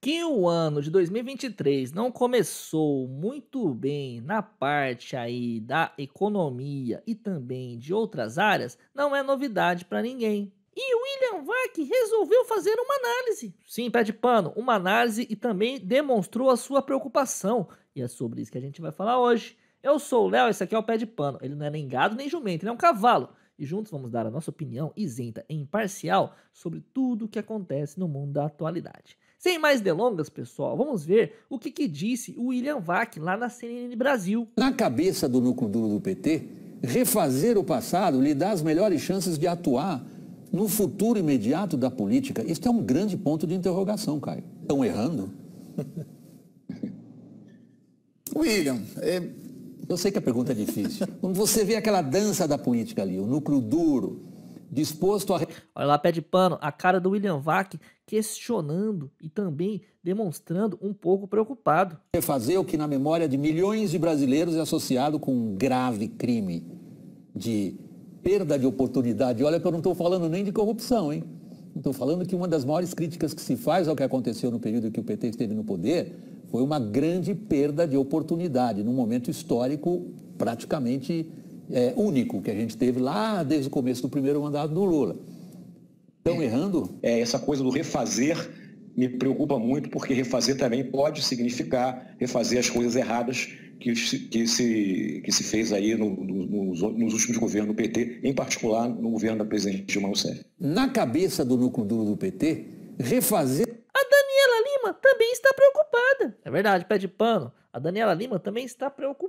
que o ano de 2023 não começou muito bem na parte aí da economia e também de outras áreas, não é novidade para ninguém. E William Vac resolveu fazer uma análise. Sim, pé de pano, uma análise e também demonstrou a sua preocupação. E é sobre isso que a gente vai falar hoje. Eu sou o Léo, esse aqui é o pé de pano. Ele não é nem gado nem jumento, ele é um cavalo e juntos vamos dar a nossa opinião isenta e imparcial sobre tudo o que acontece no mundo da atualidade. Sem mais delongas, pessoal, vamos ver o que, que disse o William Vac lá na CNN Brasil. Na cabeça do núcleo duro do PT, refazer o passado lhe dá as melhores chances de atuar no futuro imediato da política. Isso é um grande ponto de interrogação, Caio. Estão errando? William, é... eu sei que a pergunta é difícil. Quando você vê aquela dança da política ali, o núcleo duro, disposto a. Olha lá, pé de pano, a cara do William Vac questionando e também demonstrando um pouco preocupado. Refazer o que, na memória de milhões de brasileiros, é associado com um grave crime de perda de oportunidade. Olha, eu não estou falando nem de corrupção, hein? Estou falando que uma das maiores críticas que se faz ao que aconteceu no período que o PT esteve no poder foi uma grande perda de oportunidade, num momento histórico praticamente é, único que a gente teve lá desde o começo do primeiro mandato do Lula. Estão é, errando? É, essa coisa do refazer me preocupa muito, porque refazer também pode significar refazer as coisas erradas que, que, se, que se fez aí no, no, nos, nos, últimos governos do PT, em particular no governo da presidente Dilma Rousseff. Na cabeça do núcleo duro do PT, refazer. A Daniela Lima também está preocupada. É verdade, pé de pano. A Daniela Lima também está preocupada.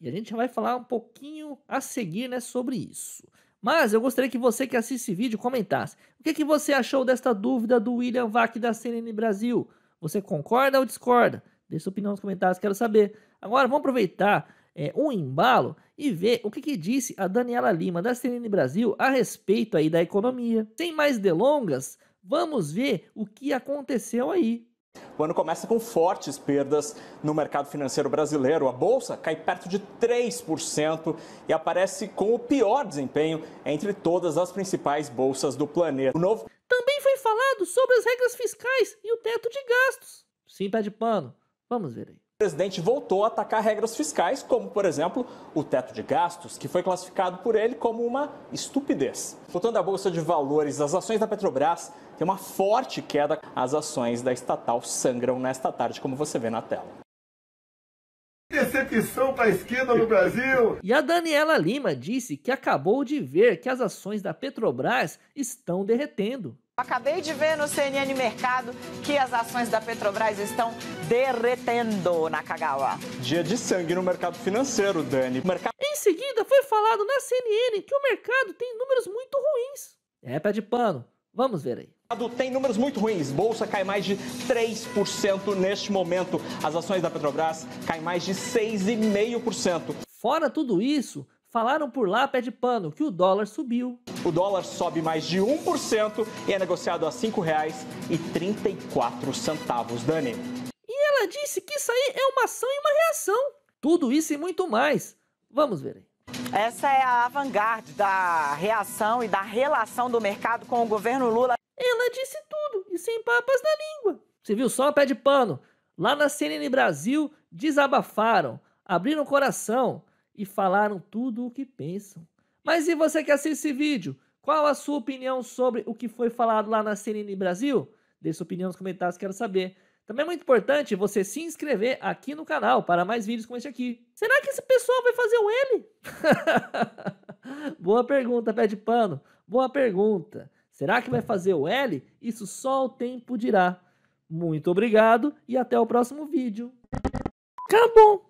E a gente já vai falar um pouquinho a seguir né, sobre isso. Mas eu gostaria que você que assiste esse vídeo comentasse. O que, que você achou desta dúvida do William Vac da CNN Brasil? Você concorda ou discorda? Deixe sua opinião nos comentários, quero saber. Agora vamos aproveitar é, um embalo e ver o que, que, disse a Daniela Lima da CNN Brasil a respeito aí da economia. Sem mais delongas, vamos ver o que aconteceu aí. O ano começa com fortes perdas no mercado financeiro brasileiro. A bolsa cai perto de 3% e aparece com o pior desempenho entre todas as principais bolsas do planeta. O novo... Também foi falado sobre as regras fiscais e o teto de gastos. Sim, pé de pano. Vamos ver aí. O presidente voltou a atacar regras fiscais, como, por exemplo, o teto de gastos, que foi classificado por ele como uma estupidez. Voltando à Bolsa de Valores, as ações da Petrobras têm uma forte queda. As ações da estatal sangram nesta tarde, como você vê na tela. Decepção para a esquerda no Brasil! E a Daniela Lima disse que acabou de ver que as ações da Petrobras estão derretendo. Acabei de ver no CNN Mercado que as ações da Petrobras estão derretendo na Kagawa. Dia de sangue no mercado financeiro, Dani. Mercado... Em seguida, foi falado na CNN que o mercado tem números muito ruins. É pé de pano. Vamos ver aí tem números muito ruins. Bolsa cai mais de 3% neste momento. As ações da Petrobras caem mais de 6,5%. Fora tudo isso, falaram por lá, pé de pano, que o dólar subiu. O dólar sobe mais de 1% e é negociado a R$ 5,34. Dani disse que isso aí é uma ação e uma reação. Tudo isso e muito mais. Vamos ver aí. Essa é a vanguarda da reação e da relação do mercado com o governo Lula. Ela disse tudo e sem papas na língua. Você viu só pé de pano? Lá na CNN Brasil desabafaram, abriram o coração e falaram tudo o que pensam. Mas e você que assiste esse vídeo? Qual a sua opinião sobre o que foi falado lá na CNN Brasil? Deixe sua opinião nos comentários, quero saber. Também é muito importante você se inscrever aqui no canal para mais vídeos como esse aqui. Será que esse pessoal vai fazer o L? Boa pergunta, pé de pano. Boa pergunta. Será que vai fazer o L? Isso só o tempo dirá. Muito obrigado e até o próximo vídeo. Acabou!